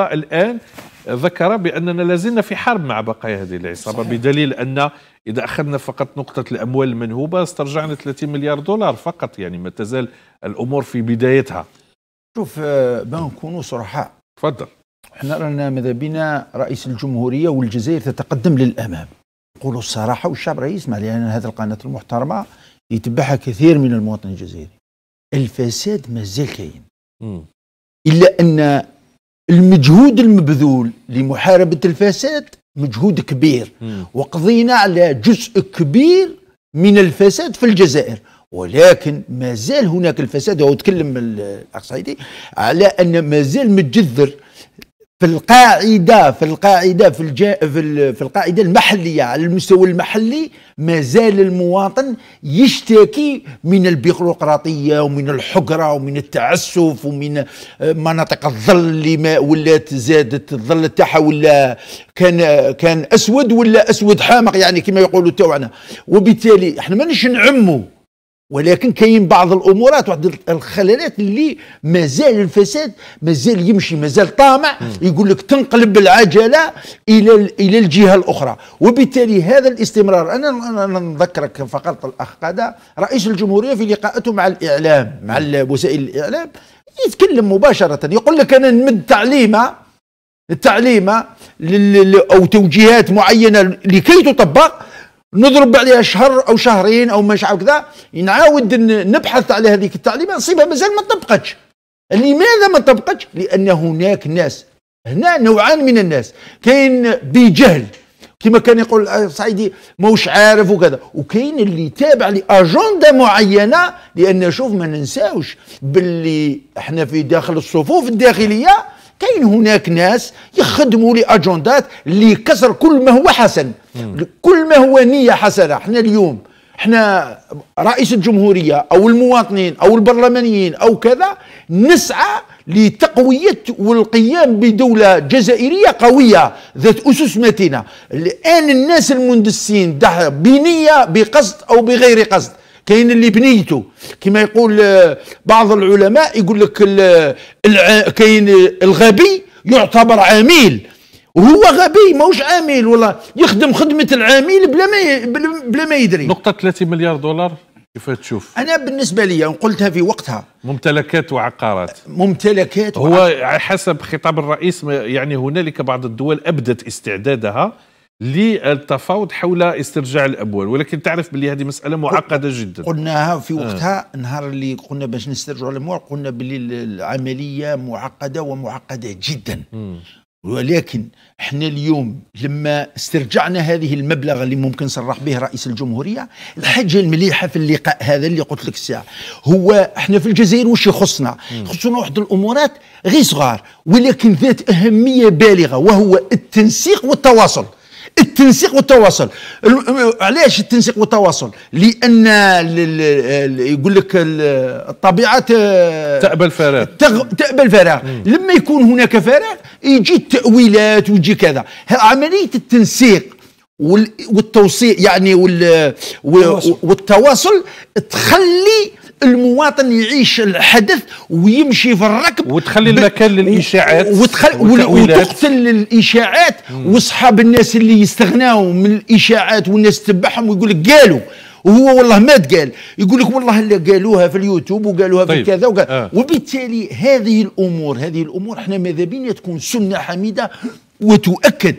الآن ذكر بأننا لازلنا في حرب مع بقايا هذه العصابة صحيح. بدليل أن إذا أخذنا فقط نقطة الأموال المنهوبة استرجعنا 30 مليار دولار فقط يعني ما تزال الأمور في بدايتها شوف آه، بنكونوا صرحاء تفضل احنا رانا ماذا بنا رئيس الجمهورية والجزائر تتقدم للأمام نقولوا الصراحة والشعب راه يسمع لأن هذه القناة المحترمة يتبعها كثير من المواطن الجزائري الفساد مازال كاين إلا أن المجهود المبذول لمحاربة الفساد مجهود كبير مم. وقضينا على جزء كبير من الفساد في الجزائر ولكن ما زال هناك الفساد وأتكلم يتكلم الأقصيدي على أن ما زال متجذر في القاعدة في القاعدة في, الجا في, في القاعدة المحلية على المستوى المحلي ما زال المواطن يشتكي من البيروقراطية ومن الحقرة ومن التعسف ومن آه، مناطق الظل اللي ما ولات زادت الظل تاعها ولا كان كان أسود ولا أسود حامق يعني كما يقولوا توعنا وبالتالي احنا مانيش نعموا ولكن كاين بعض الامورات واحد الخلالات اللي مازال الفساد مازال يمشي مازال طامع يقول لك تنقلب العجله الى الى الجهه الاخرى وبالتالي هذا الاستمرار انا انا نذكرك فقط الاخ قادة رئيس الجمهوريه في لقاءاته مع الاعلام مع وسائل الاعلام يتكلم مباشره يقول لك انا نمد تعليمه التعليمه او توجيهات معينه لكي تطبق نضرب بعدها شهر او شهرين او مش عارف كذا نعاود نبحث على هذيك التعليمه نصيبها مازال ما طبقتش لماذا ما طبقتش لان هناك ناس هنا نوعان من الناس كاين بجهل كما كان يقول سعيدي موش عارف وكذا وكاين اللي تابع لاجنده معينه لان شوف ما ننساوش باللي احنا في داخل الصفوف الداخليه كاين هناك ناس يخدموا لاجندات لكسر كل ما هو حسن كل ما هو نيه حسنه احنا اليوم احنا رئيس الجمهوريه او المواطنين او البرلمانيين او كذا نسعى لتقويه والقيام بدوله جزائريه قويه ذات اسس متينه الان الناس المندسين بنيه بقصد او بغير قصد كاين اللي بنيته كما يقول آه، بعض العلماء يقول لك آه، كاين الغبي يعتبر عميل وهو غبي ماهوش عامل ولا يخدم خدمه العامل بلا ما بلا ما يدري نقطه 30 مليار دولار كيف تشوف انا بالنسبه لي قلتها في وقتها ممتلكات وعقارات ممتلكات هو وعقارات. حسب خطاب الرئيس يعني هنالك بعض الدول ابدت استعدادها للتفاوض حول استرجاع الاموال ولكن تعرف بلي هذه مساله معقده جدا قلناها في آه. وقتها آه. نهار اللي قلنا باش نسترجعوا الاموال قلنا بلي العمليه معقده ومعقده جدا م. ولكن احنا اليوم لما استرجعنا هذه المبلغ اللي ممكن صرح به رئيس الجمهوريه الحاجه المليحه في اللقاء هذا اللي قلت لك الساعه هو احنا في الجزائر واش يخصنا يخصنا واحد الامورات غير صغار ولكن ذات اهميه بالغه وهو التنسيق والتواصل التنسيق والتواصل علاش التنسيق والتواصل لان يقول لك الطبيعه آه، تأبى الفراغ تأبى الفراغ لما يكون هناك فراغ يجي التاويلات ويجي كذا عمليه التنسيق والتوصيل يعني والتواصل تخلي المواطن يعيش الحدث ويمشي في الركب وتخلي المكان للاشاعات وتخلي وتقتل الاشاعات واصحاب الناس اللي يستغناوا من الاشاعات والناس تبعهم ويقول لك قالوا وهو والله ما تقال يقول لك والله اللي قالوها في اليوتيوب وقالوها طيب. في كذا وقال آه. وبالتالي هذه الامور هذه الامور احنا ماذا بينا تكون سنه حميده وتؤكد